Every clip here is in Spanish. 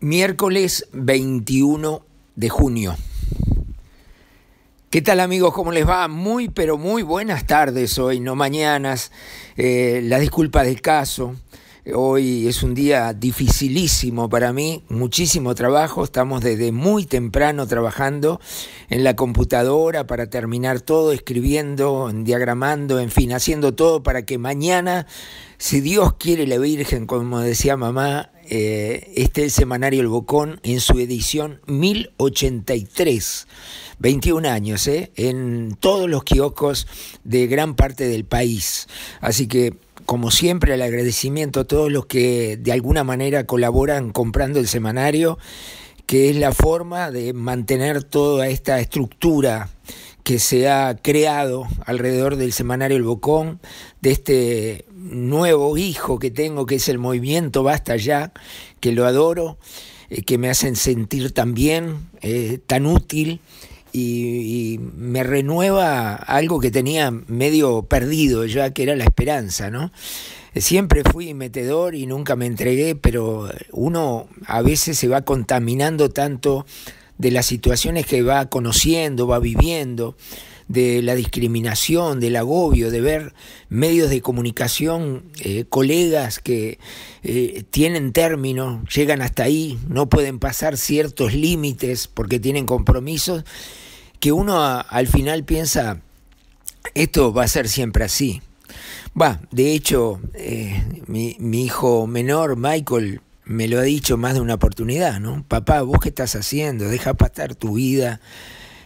Miércoles 21 de junio. ¿Qué tal amigos? ¿Cómo les va? Muy, pero muy buenas tardes hoy, no mañanas. Eh, La disculpa del caso. Hoy es un día dificilísimo para mí, muchísimo trabajo, estamos desde muy temprano trabajando en la computadora para terminar todo, escribiendo, diagramando, en fin, haciendo todo para que mañana, si Dios quiere la Virgen, como decía mamá, eh, esté el semanario El Bocón en su edición 1083, 21 años, eh, en todos los kioscos de gran parte del país. Así que como siempre, el agradecimiento a todos los que de alguna manera colaboran comprando el semanario, que es la forma de mantener toda esta estructura que se ha creado alrededor del semanario El Bocón, de este nuevo hijo que tengo, que es el movimiento Basta Ya, que lo adoro, eh, que me hacen sentir tan bien, eh, tan útil y, me renueva algo que tenía medio perdido ya, que era la esperanza, ¿no? Siempre fui metedor y nunca me entregué, pero uno a veces se va contaminando tanto de las situaciones que va conociendo, va viviendo, de la discriminación, del agobio, de ver medios de comunicación, eh, colegas que eh, tienen términos llegan hasta ahí, no pueden pasar ciertos límites porque tienen compromisos, que uno al final piensa, esto va a ser siempre así. Va, de hecho, eh, mi, mi hijo menor, Michael, me lo ha dicho más de una oportunidad, ¿no? Papá, vos qué estás haciendo, deja pasar tu vida,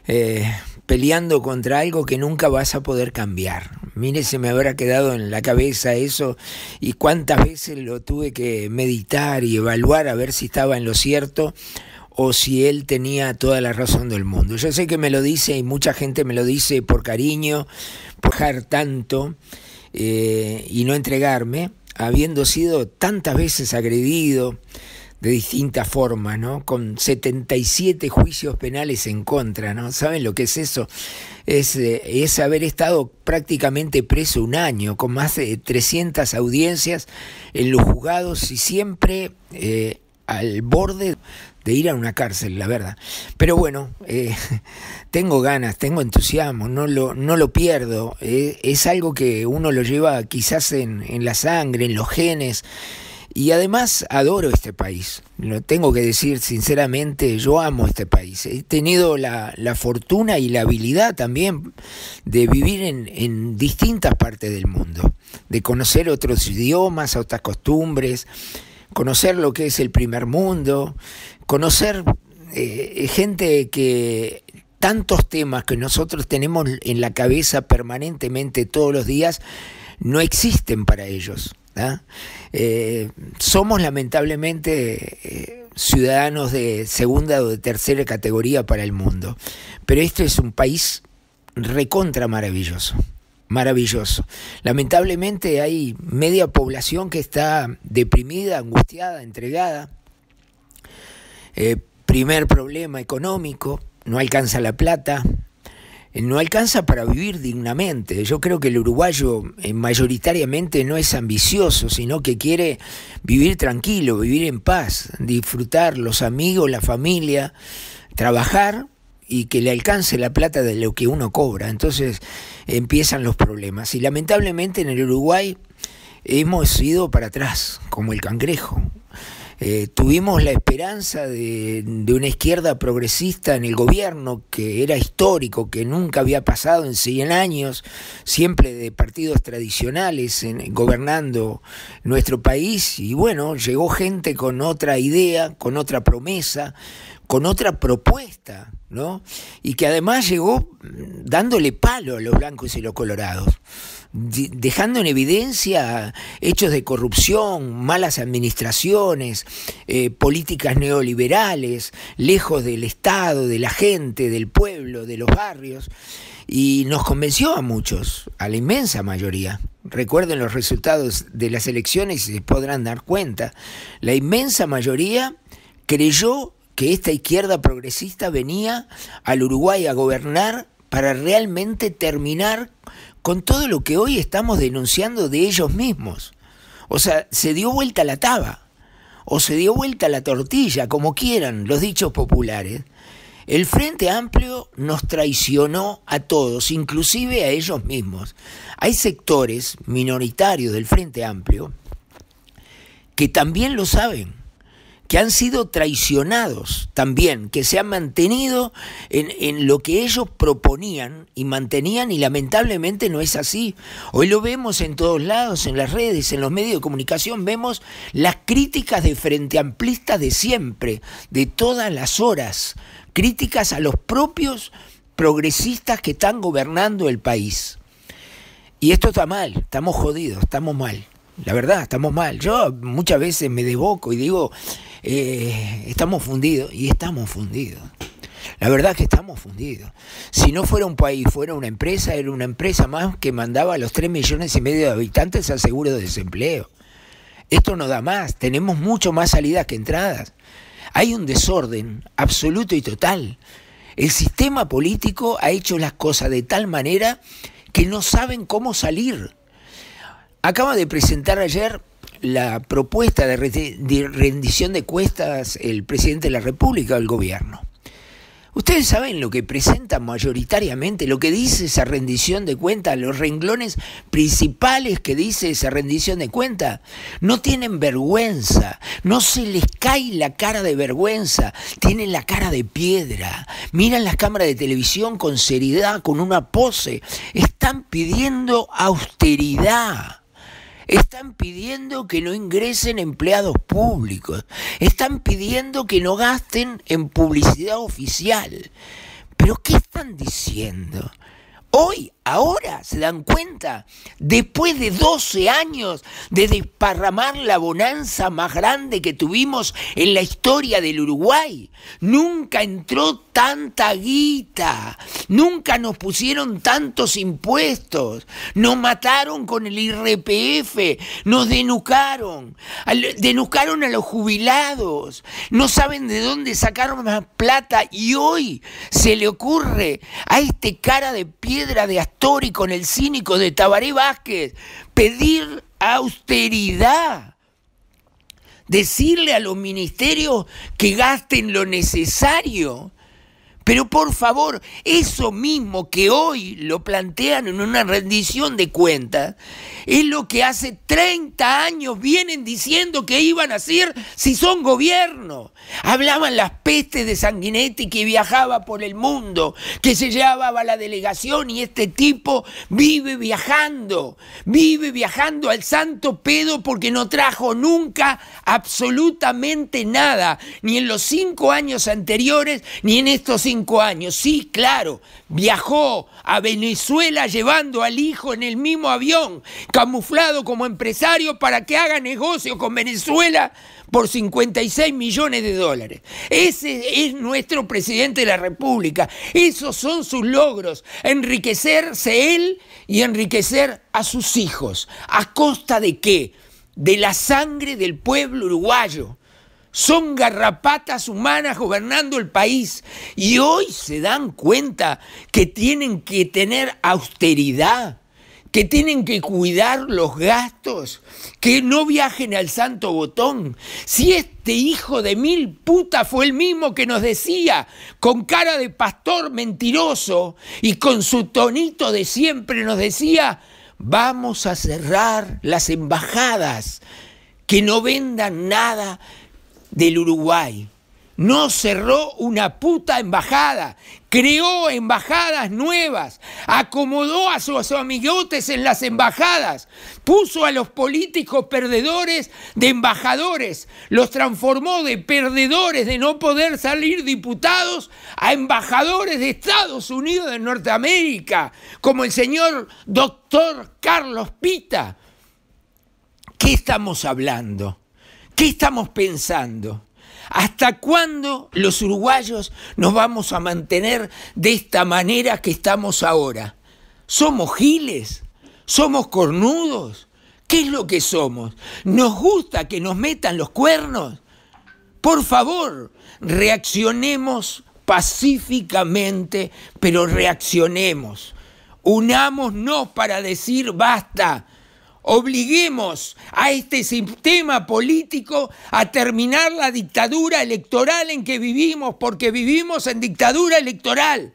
eh, peleando contra algo que nunca vas a poder cambiar. Mire, se me habrá quedado en la cabeza eso y cuántas veces lo tuve que meditar y evaluar a ver si estaba en lo cierto o si él tenía toda la razón del mundo. Yo sé que me lo dice y mucha gente me lo dice por cariño, por tanto eh, y no entregarme, habiendo sido tantas veces agredido, de distintas formas, ¿no? Con 77 juicios penales en contra, ¿no? ¿Saben lo que es eso? Es, eh, es haber estado prácticamente preso un año, con más de 300 audiencias en los juzgados y siempre eh, al borde de ir a una cárcel, la verdad. Pero bueno, eh, tengo ganas, tengo entusiasmo, no lo, no lo pierdo. es algo que uno lo lleva quizás en, en la sangre, en los genes. Y además adoro este país, lo tengo que decir sinceramente, yo amo este país. He tenido la, fortuna y la habilidad también de vivir en, distintas partes del mundo, de conocer otros idiomas, otras costumbres, conocer lo que es el primer mundo, conocer eh, gente que tantos temas que nosotros tenemos en la cabeza permanentemente todos los días no existen para ellos. Eh, somos lamentablemente eh, ciudadanos de segunda o de tercera categoría para el mundo, pero este es un país recontra maravilloso, maravilloso. Lamentablemente hay media población que está deprimida, angustiada, entregada. Eh, primer problema económico, no alcanza la plata, no alcanza para vivir dignamente. Yo creo que el uruguayo eh, mayoritariamente no es ambicioso, sino que quiere vivir tranquilo, vivir en paz, disfrutar los amigos, la familia, trabajar y que le alcance la plata de lo que uno cobra. Entonces empiezan los problemas. Y lamentablemente en el Uruguay hemos ido para atrás, como el cangrejo. Eh, tuvimos la esperanza de, una izquierda progresista en el gobierno que era histórico, que nunca había pasado en 100 años, siempre de partidos tradicionales en, gobernando nuestro país. Y bueno, llegó gente con otra idea, con otra promesa, con otra propuesta, ¿no? Y que además llegó mm, dándole palo a los blancos y los colorados dejando en evidencia hechos de corrupción, malas administraciones, eh, políticas neoliberales, lejos del Estado, de la gente, del pueblo, de los barrios, y nos convenció a muchos, a la inmensa mayoría. Recuerden los resultados de las elecciones y se podrán dar cuenta. La inmensa mayoría creyó que esta izquierda progresista venía al Uruguay a gobernar para realmente terminar con todo lo que hoy estamos denunciando de ellos mismos. O sea, se dio vuelta la taba, o se dio vuelta la tortilla, como quieran los dichos populares. El Frente Amplio nos traicionó a todos, inclusive a ellos mismos. Hay sectores minoritarios del Frente Amplio que también lo saben que han sido traicionados también, que se han mantenido en, en, lo que ellos proponían y mantenían y lamentablemente no es así. Hoy lo vemos en todos lados, en las redes, en los medios de comunicación, vemos las críticas de frente amplistas de siempre, de todas las horas, críticas a los propios progresistas que están gobernando el país. Y esto está mal, estamos jodidos, estamos mal. La verdad, estamos mal. Yo muchas veces me deboco y digo, eh, estamos fundidos y estamos fundidos. La verdad es que estamos fundidos. Si no fuera un país, fuera una empresa, era una empresa más que mandaba a los 3 millones y medio de habitantes al seguro de desempleo. Esto no da más, tenemos mucho más salidas que entradas. Hay un desorden absoluto y total. El sistema político ha hecho las cosas de tal manera que no saben cómo salir. Acaba de presentar ayer la propuesta de, rendición de cuestas el presidente de la República o el gobierno. Ustedes saben lo que presenta mayoritariamente, lo que dice esa rendición de cuentas, los renglones principales que dice esa rendición de cuentas. No tienen vergüenza, no se les cae la cara de vergüenza, tienen la cara de piedra. Miran las cámaras de televisión con seriedad, con una pose. Están pidiendo austeridad están pidiendo que no ingresen empleados públicos. Están pidiendo que no gasten en publicidad oficial. ¿Pero qué están diciendo? Hoy, ahora, se dan cuenta, después de 12 años de desparramar la bonanza más grande que tuvimos en la historia del Uruguay, nunca entró tanta guita, nunca nos pusieron tantos impuestos, nos mataron con el IRPF, nos denucaron, denucaron a los jubilados, no saben de dónde sacaron más plata y hoy se le ocurre a este cara de piedra, de Astori con el cínico de Tabaré Vázquez, pedir austeridad, decirle a los ministerios que gasten lo necesario pero por favor, eso mismo que hoy lo plantean en una rendición de cuentas, es lo que hace 30 años vienen diciendo que iban a hacer si son gobierno. Hablaban las pestes de Sanguinetti que viajaba por el mundo, que se llevaba la delegación y este tipo vive viajando, vive viajando al santo pedo porque no trajo nunca absolutamente nada, ni en los cinco años anteriores, ni en estos cinco años, sí, claro, viajó a Venezuela llevando al hijo en el mismo avión, camuflado como empresario para que haga negocio con Venezuela por 56 millones de dólares. Ese es nuestro presidente de la República. Esos son sus logros, enriquecerse él y enriquecer a sus hijos. ¿A costa de qué? De la sangre del pueblo uruguayo son garrapatas humanas gobernando el país y hoy se dan cuenta que tienen que tener austeridad, que tienen que cuidar los gastos, que no viajen al santo botón. Si este hijo de mil putas fue el mismo que nos decía, con cara de pastor mentiroso y con su tonito de siempre nos decía, vamos a cerrar las embajadas, que no vendan nada del Uruguay. No cerró una puta embajada, creó embajadas nuevas, acomodó a sus amigotes en las embajadas, puso a los políticos perdedores de embajadores, los transformó de perdedores de no poder salir diputados a embajadores de Estados Unidos de Norteamérica, como el señor doctor Carlos Pita. ¿Qué estamos hablando? ¿Qué estamos pensando? ¿Hasta cuándo los uruguayos nos vamos a mantener de esta manera que estamos ahora? ¿Somos giles? ¿Somos cornudos? ¿Qué es lo que somos? ¿Nos gusta que nos metan los cuernos? Por favor, reaccionemos pacíficamente, pero reaccionemos. Unámonos para decir basta. Obliguemos a este sistema político a terminar la dictadura electoral en que vivimos, porque vivimos en dictadura electoral.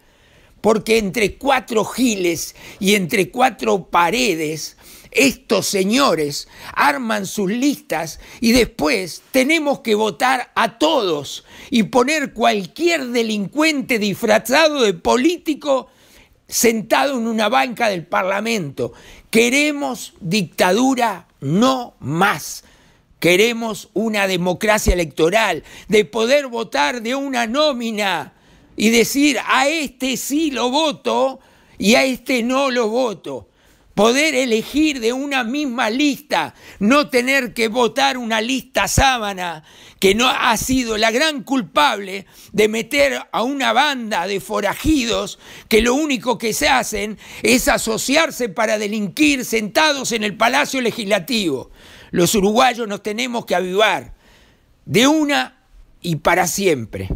Porque entre cuatro giles y entre cuatro paredes, estos señores arman sus listas y después tenemos que votar a todos y poner cualquier delincuente disfrazado de político sentado en una banca del Parlamento. Queremos dictadura no más. Queremos una democracia electoral, de poder votar de una nómina y decir a este sí lo voto y a este no lo voto poder elegir de una misma lista, no tener que votar una lista sábana que no ha sido la gran culpable de meter a una banda de forajidos que lo único que se hacen es asociarse para delinquir sentados en el Palacio Legislativo. Los uruguayos nos tenemos que avivar de una y para siempre,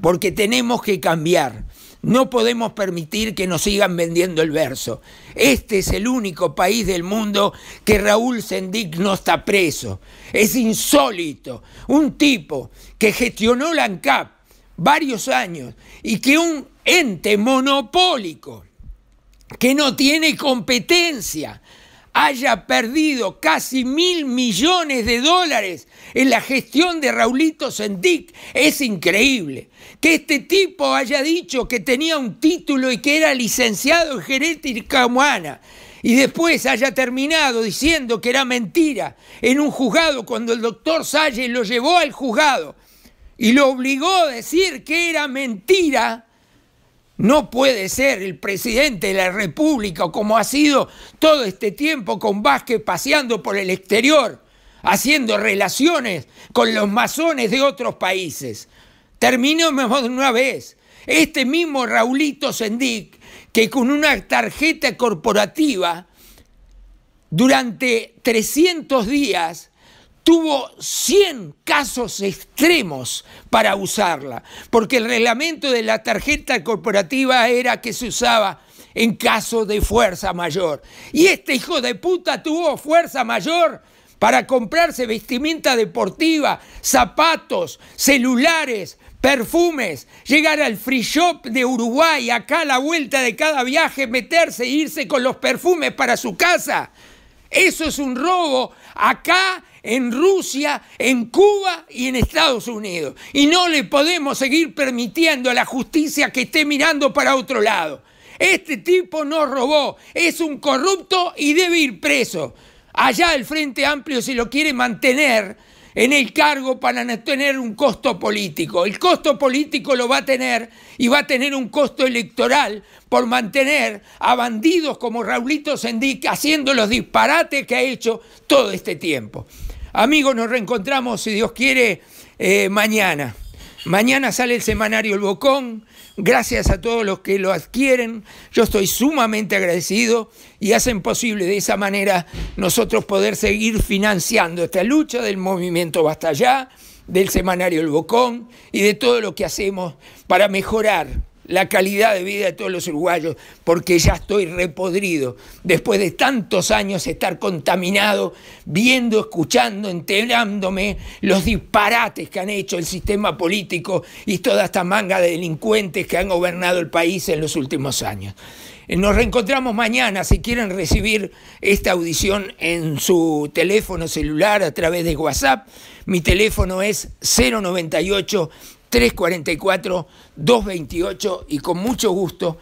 porque tenemos que cambiar. No podemos permitir que nos sigan vendiendo el verso. Este es el único país del mundo que Raúl Sendic no está preso. Es insólito. Un tipo que gestionó la ANCAP varios años y que un ente monopólico que no tiene competencia haya perdido casi mil millones de dólares en la gestión de Raulito Sendic. Es increíble. Que este tipo haya dicho que tenía un título y que era licenciado en genética humana y después haya terminado diciendo que era mentira en un juzgado cuando el doctor Salles lo llevó al juzgado y lo obligó a decir que era mentira no puede ser el presidente de la República como ha sido todo este tiempo con Vázquez paseando por el exterior, haciendo relaciones con los masones de otros países. Terminemos de una vez. Este mismo Raulito Sendic, que con una tarjeta corporativa, durante 300 días, tuvo 100 casos extremos para usarla, porque el reglamento de la tarjeta corporativa era que se usaba en caso de fuerza mayor. Y este hijo de puta tuvo fuerza mayor para comprarse vestimenta deportiva, zapatos, celulares, perfumes, llegar al free shop de Uruguay, acá a la vuelta de cada viaje, meterse e irse con los perfumes para su casa. Eso es un robo acá en Rusia, en Cuba y en Estados Unidos. Y no le podemos seguir permitiendo a la justicia que esté mirando para otro lado. Este tipo no robó, es un corrupto y debe ir preso. Allá el Frente Amplio se lo quiere mantener en el cargo para no tener un costo político. El costo político lo va a tener y va a tener un costo electoral por mantener a bandidos como Raulito Sendic haciendo los disparates que ha hecho todo este tiempo. Amigos, nos reencontramos, si Dios quiere, eh, mañana. Mañana sale el semanario El Bocón. Gracias a todos los que lo adquieren. Yo estoy sumamente agradecido y hacen posible de esa manera nosotros poder seguir financiando esta lucha del movimiento Basta Ya, del semanario El Bocón y de todo lo que hacemos para mejorar la calidad de vida de todos los uruguayos, porque ya estoy repodrido, después de tantos años estar contaminado, viendo, escuchando, enterándome los disparates que han hecho el sistema político y toda esta manga de delincuentes que han gobernado el país en los últimos años. Eh, nos reencontramos mañana. Si quieren recibir esta audición en su teléfono celular a través de WhatsApp, mi teléfono es 098 344-228 y con mucho gusto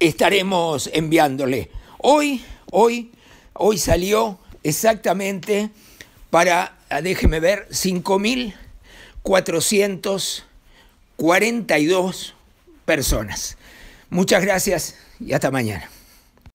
estaremos enviándole. Hoy, hoy, hoy salió exactamente para, ah, déjeme ver, 5.442 personas. Muchas gracias y hasta mañana.